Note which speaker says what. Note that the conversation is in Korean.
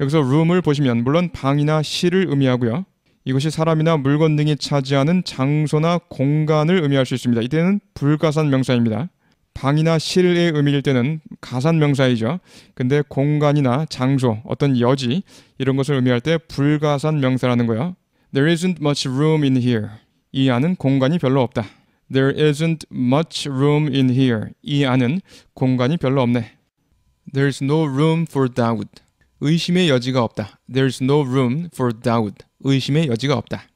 Speaker 1: 여기서 room을 보시면 물론 방이나 실을 의미하고요. 이것이 사람이나 물건 등이 차지하는 장소나 공간을 의미할 수 있습니다. 이때는 불가산 명사입니다. 방이나 실의 의미일 때는 가산 명사이죠. 근데 공간이나 장소, 어떤 여지 이런 것을 의미할 때 불가산 명사라는 거예요. There isn't much room in here. 이 안은 공간이 별로 없다. There isn't much room in here. 이 안은 공간이 별로 없네. There's no room for doubt. 의심의 여지가 없다. There's no room for doubt. 의심의 여지가 없다.